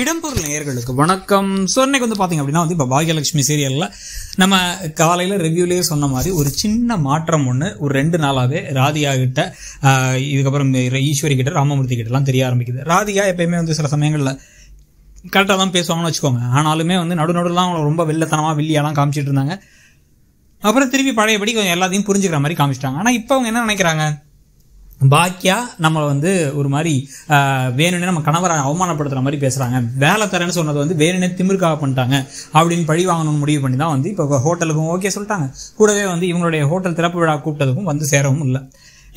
இடம்பூர் நேயர்களுக்கு வணக்கம் ஸோ இன்னைக்கு வந்து பார்த்தீங்க அப்படின்னா வந்து இப்போ பாகியலட்சுமி சீரியலில் நம்ம காலையில் ரிவ்யூலேயே சொன்ன மாதிரி ஒரு சின்ன மாற்றம் ஒன்று ஒரு ரெண்டு நாளாகவே ராதியா கிட்ட இதுக்கப்புறம் ஈஸ்வரி கிட்ட ராமமூர்த்தி கிட்டலாம் தெரிய ஆரம்பிக்குது ராதியா எப்பயுமே வந்து சில சமயங்களில் கரெக்டாக தான் பேசுவாங்கன்னு வச்சுக்கோங்க ஆனாலுமே வந்து நடு நடுலாம் அவங்க ரொம்ப வெள்ளத்தனமாக வில்லியாலாம் காமிச்சிட்டு இருந்தாங்க அப்புறம் திருப்பி பழையபடி கொஞ்சம் எல்லாத்தையும் புரிஞ்சுக்கிற மாதிரி காமிச்சிட்டாங்க ஆனால் இப்போ அவங்க என்ன நினைக்கிறாங்க பாக்கியா நம்மளை வந்து ஒரு மாதிரி வேணுன்னே நம்ம கணவரை அவமானப்படுத்துகிற மாதிரி பேசுகிறாங்க வேலை தரேன்னு சொன்னது வந்து வேணும்னே திமிர்காக பண்ணிட்டாங்க அப்படின்னு பழி வாங்கணும்னு முடிவு பண்ணி தான் வந்து இப்போ ஹோட்டலுக்கும் ஓகே சொல்லிட்டாங்க கூடவே வந்து இவங்களுடைய ஹோட்டல் திறப்பு விழா கூப்பிட்டதுக்கும் வந்து சேரவும் இல்லை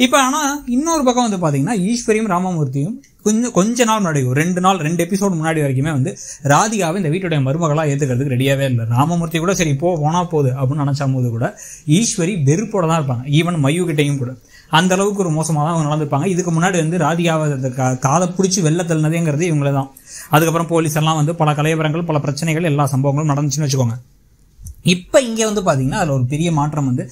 இப்போ ஆனால் இன்னொரு பக்கம் வந்து பார்த்தீங்கன்னா ஈஸ்வரியும் ராமமூர்த்தியும் கொஞ்சம் கொஞ்ச நாள் முன்னாடி ரெண்டு நாள் ரெண்டு எபிசோடு முன்னாடி வரைக்குமே வந்து ராதிகாவை இந்த வீட்டுடைய மருமகளாக ஏற்றுக்கிறதுக்கு ரெடியாகவே இல்லை ராமமூர்த்தி கூட சரி போ போனால் போகுது அப்படின்னு நினச்சா போது கூட ஈஸ்வரி வெறுப்போட தான் இருப்பாங்க ஈவன் மயுக்கிட்டையும் கூட அந்த அளவுக்கு ஒரு மோசமாக தான் அவங்க நடந்திருப்பாங்க இதுக்கு முன்னாடி வந்து ராதிகாவை காலை பிடிச்சி வெளில தள்ளினதேங்கிறது இவங்களை தான் அதுக்கப்புறம் போலீஸ் எல்லாம் வந்து பல கலையபரங்கள் பல பிரச்சனைகள் எல்லா சம்பவங்களும் நடந்துச்சுன்னு வச்சுக்கோங்க இப்போ இங்கே வந்து பார்த்தீங்கன்னா அதில் ஒரு பெரிய மாற்றம் வந்து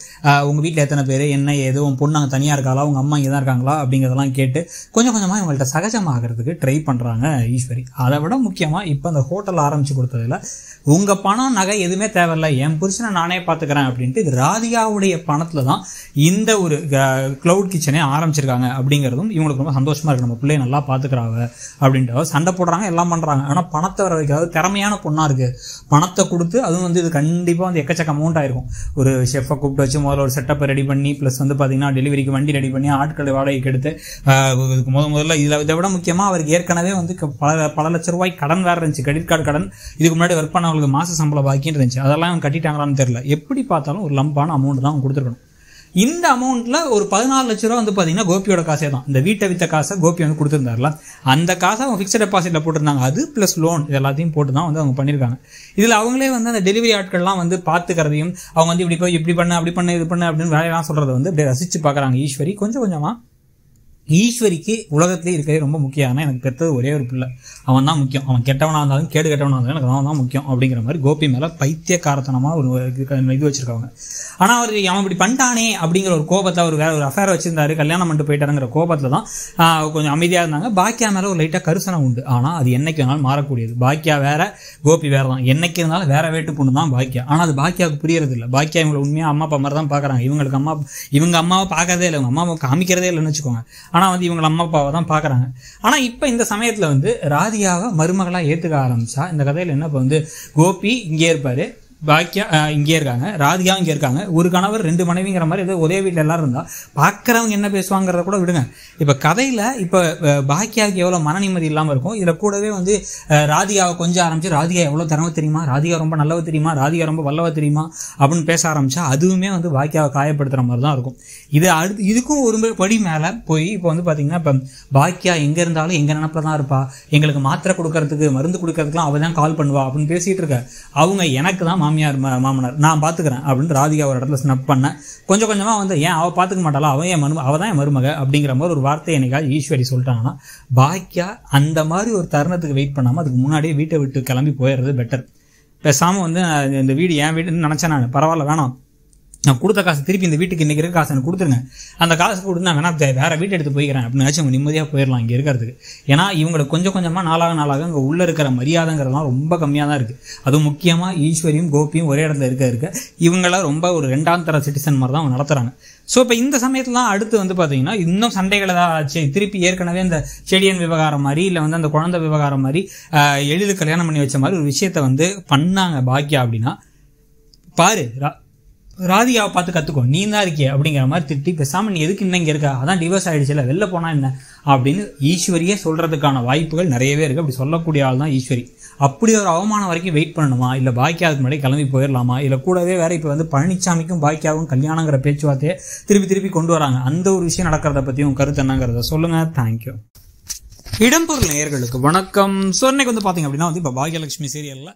உங்கள் வீட்டில் எத்தனை பேர் என்ன ஏது உங்கள் பொண்ணு அங்கே தனியாக இருக்காளா உங்கள் அம்மா இங்கே தான் இருக்காங்களா அப்படிங்கிறதெல்லாம் கேட்டு கொஞ்சம் கொஞ்சமாக இவங்கள்ட்ட சகஜமாகிறதுக்கு ட்ரை பண்ணுறாங்க ஈஸ்வரி அதை விட முக்கியமாக இப்போ அந்த ஹோட்டல் ஆரம்பித்து கொடுத்ததில் உங்கள் பணம் நகை எதுவுமே தேவையில்ல என் புருஷனை நானே பார்த்துக்கிறேன் அப்படின்ட்டு இது ராதிகாவுடைய பணத்தில் தான் இந்த ஒரு க்ளவுட் கிச்சனே ஆரம்பிச்சிருக்காங்க அப்படிங்கிறதும் இவங்களுக்கு ரொம்ப சந்தோஷமாக இருக்குது நம்ம பிள்ளைய நல்லா பார்த்துக்கிறாங்க அப்படின்ற சண்டை போடுறாங்க எல்லாம் பண்ணுறாங்க ஆனால் பணத்தை வர வைக்கிறது திறமையான பொண்ணாக இருக்குது பணத்தை கொடுத்து அதுவும் வந்து இது கண்டிப்பாக கண்டிப்பாக வந்து எக்கச்சக்க அமௌண்ட் ஆயிருக்கும் ஒரு செஃப்பை கூப்பிட்டு வச்சு முதல்ல ஒரு செட்டப்பை ரெடி பண்ணி ப்ளஸ் வந்து பார்த்தீங்கன்னா டெலிவரிக்கு வண்டி ரெடி பண்ணி ஆட்களை வாடகைக்கு எடுத்து இதுக்கு முத முதல்ல இதில் இதை விட முக்கியமாக அவருக்கு ஏற்கனவே வந்து பல பல லட்ச ரூபாய் கடன் வேறு இருந்துச்சு கிரெடிட் கார்டு கடன் இதுக்கு முன்னாடி ஒர்க் பண்ணவங்களுக்கு மாத சம்பளம் பாக்கின்னு இருந்துச்சு அதெல்லாம் கட்டிட்டாங்களான்னு தெரில எப்படி பார்த்தாலும் ஒரு லம்பான அமௌண்ட் தான் கொடுத்துருக்கணும் இந்த அமௌண்ட்டில் ஒரு பதினாலு லட்ச ரூபா வந்து பார்த்தீங்கன்னா கோபியோட காசே தான் இந்த வீட்டை வித்த காசை கோபி வந்து கொடுத்துருந்தாருல அந்த காசை அவங்க ஃபிக்ஸ்ட் டெபாசிட்ல போட்டிருந்தாங்க அது ப்ளஸ் லோன் இது எல்லாத்தையும் போட்டு தான் வந்து அவங்க பண்ணியிருக்காங்க இதில் அவங்களே வந்து அந்த டெலிவரி ஆட்கள்லாம் வந்து பார்த்துக்கிறதையும் அவங்க வந்து இப்படி போய் இப்படி பண்ண அப்படி பண்ண இது பண்ண அப்படின்னு வேலையெல்லாம் சொல்கிறத வந்து அப்படியே ரசித்து பார்க்குறாங்க ஈஸ்வரி கொஞ்சம் கொஞ்சமாக ஈஸ்வரிக்கு உலகத்திலே இருக்கிறது ரொம்ப முக்கியம் ஆனால் எனக்கு பெற்றது ஒரே ஒரு பிள்ளை அவன் தான் முக்கியம் அவன் கெட்டவனாக இருந்தாலும் கேடு கெட்டவனாக இருந்தாலும் எனக்கு அவன் தான் முக்கியம் அப்படிங்கிற மாதிரி கோபி மேலே பைத்தியக்காரத்தனமாக ஒரு இது வச்சுருக்காங்க ஆனால் அவர் அவன் இப்படி பண்ணிட்டானே அப்படிங்கிற ஒரு கோபத்தை அவர் வேறு ஒரு அஃபேர் வச்சுருந்தாரு கல்யாணம் பண்ணிட்டு போயிட்டாருங்கிற கோபத்தில் தான் கொஞ்சம் அமைதியாக இருந்தாங்க பாக்கியா மேலே ஒரு லைட்டாக கருசனம் உண்டு ஆனால் அது என்றைக்கு வேணாலும் மாறக்கூடியது பாக்கியா வேறு கோபி வேறு தான் என்றைக்கு இருந்தாலும் வேறு வேட்டு பொண்ணு தான் பாக்கியா ஆனால் அது பாக்கியாவுக்கு புரியறது இல்லை பாக்கியா இவங்களை உண்மையாக அம்மா அப்பா மாதிரி தான் பார்க்குறாங்க இவங்களுக்கு அம்மா இவங்க அம்மாவை பார்க்கறதே இல்லை அவங்க அம்மாவை காமிக்கிறதே இல்லைன்னு வச்சுக்கோங்க ஆனால் வந்து இவங்க அம்மா அப்பாவை தான் பார்க்குறாங்க ஆனால் இப்போ இந்த சமயத்தில் வந்து ராதிகாவை மருமகளாக ஏற்றுக்க ஆரம்பித்தா இந்த கதையில் என்ன இப்போ வந்து கோபி இங்கே இருப்பார் பாக்கியா இங்கே இருக்காங்க ராதிகா இங்கே இருக்காங்க ஒரு கணவர் ரெண்டு மனைவிங்கிற மாதிரி ஏதோ ஒரே வீட்டில் எல்லாரும் இருந்தால் பார்க்குறவங்க என்ன பேசுவாங்கிறத கூட விடுங்க இப்போ கதையில் இப்போ பாக்கியாவுக்கு எவ்வளோ மன நிம்மதி இல்லாமல் இருக்கும் இதில் கூடவே வந்து ராதிகாவை கொஞ்சம் ஆரம்பித்து ராதிகா எவ்வளோ தரவ தெரியுமா ராதிகா ரொம்ப நல்லவ தெரியுமா ராதிகா ரொம்ப வல்லவ தெரியுமா அப்படின்னு பேச ஆரம்பித்தா அதுவுமே வந்து பாக்கியாவை காயப்படுத்துகிற மாதிரி தான் இருக்கும் இது அடுத்து இதுக்கும் ஒரு படி மேலே போய் இப்போ வந்து பார்த்திங்கன்னா இப்போ பாக்கியா எங்கே இருந்தாலும் எங்கள் நினப்பில் தான் இருப்பா எங்களுக்கு மாத்திரை கொடுக்கறதுக்கு மருந்து கொடுக்கறதுக்குலாம் அவள் தான் கால் பண்ணுவா அப்படின்னு பேசிகிட்டு இருக்க அவங்க எனக்கு தான் மாமியார் மாமனார் நான் பார்த்துக்கிறேன் அப்படின்னு ராதிகா ஒரு இடத்துல ஸ்னப் பண்ணேன் கொஞ்சம் கொஞ்சமாக வந்து ஏன் அவள் பார்த்துக்க மாட்டாளா அவன் என் மரும அவள் தான் என் மருமக அப்படிங்கிற மாதிரி ஒரு வார்த்தை என்னைக்காவது ஈஸ்வரி சொல்லிட்டாங்கன்னா பாக்கியா அந்த மாதிரி ஒரு தருணத்துக்கு வெயிட் பண்ணாமல் அதுக்கு முன்னாடியே வீட்டை விட்டு கிளம்பி போயிடுறது பெட்டர் பேசாமல் வந்து இந்த வீடு என் வீடுன்னு நினச்சேன் நான் பரவாயில்ல வேணாம் நான் கொடுத்த காசு திருப்பி இந்த வீட்டுக்கு இன்றைக்கி இருக்க காசு எனக்கு கொடுத்துருங்க அந்த காசு கொடுத்து நான் வேணா வேறு வீட்டு எடுத்து போய்க்கிறேன் அப்படின்னாச்சும் அவங்க நிம்மதியாக போயிடலாம் இங்கே இருக்கிறதுக்கு ஏன்னா இவங்களுக்கு கொஞ்சம் கொஞ்சமாக நாளாக நாளாக இங்கே உள்ளே இருக்கிற மரியாதைங்கிறதெல்லாம் ரொம்ப கம்மியாக தான் இருக்குது அதுவும் முக்கியமாக ஈஸ்வரியும் கோபியும் ஒரே இடத்துல இருக்க இருக்க இவங்களாம் ரொம்ப ஒரு ரெண்டாம் தர சிட்டிசன் மாதிரி தான் அவங்க நடத்துகிறாங்க ஸோ இப்போ இந்த தான் அடுத்து வந்து பார்த்தீங்கன்னா இன்னும் சண்டைகள் ஏதாவது ஆச்சு திருப்பி ஏற்கனவே இந்த செடியன் விவகாரம் மாதிரி இல்லை வந்து அந்த குழந்தை விவகாரம் மாதிரி எளிது கல்யாணம் பண்ணி வச்ச மாதிரி ஒரு விஷயத்த வந்து பண்ணாங்க பாக்கியா அப்படின்னா பாரு ராதிகாவை பார்த்து கற்றுக்கோ நீ தான் இருக்கிய அப்படிங்கிற மாதிரி திட்டி பேசாமல் நீ எதுக்கு இன்னும் இங்கே இருக்கா அதான் டிவோர்ஸ் இல்லை வெளில போனால் என்ன அப்படின்னு ஈஸ்வரியே சொல்கிறதுக்கான வாய்ப்புகள் நிறையவே இருக்குது அப்படி சொல்லக்கூடிய ஆள் தான் ஈஸ்வரி அப்படி ஒரு அவமானம் வரைக்கும் வெயிட் பண்ணணுமா இல்லை பாக்கியாவுக்கு முன்னாடி கிளம்பி போயிடலாமா இல்லை கூடவே வேறு இப்போ வந்து பழனிசாமிக்கும் பாக்கியாவும் கல்யாணங்கிற பேச்சுவார்த்தையை திருப்பி திருப்பி கொண்டு வராங்க அந்த ஒரு விஷயம் நடக்கிறத பற்றி உங்கள் கருத்து என்னங்கிறத சொல்லுங்கள் தேங்க்யூ இடம்பொருள் நேயர்களுக்கு வணக்கம் சொன்னைக்கு வந்து பார்த்தீங்க அப்படின்னா வந்து இப்போ பாக்கியலட்சுமி சீரியலில்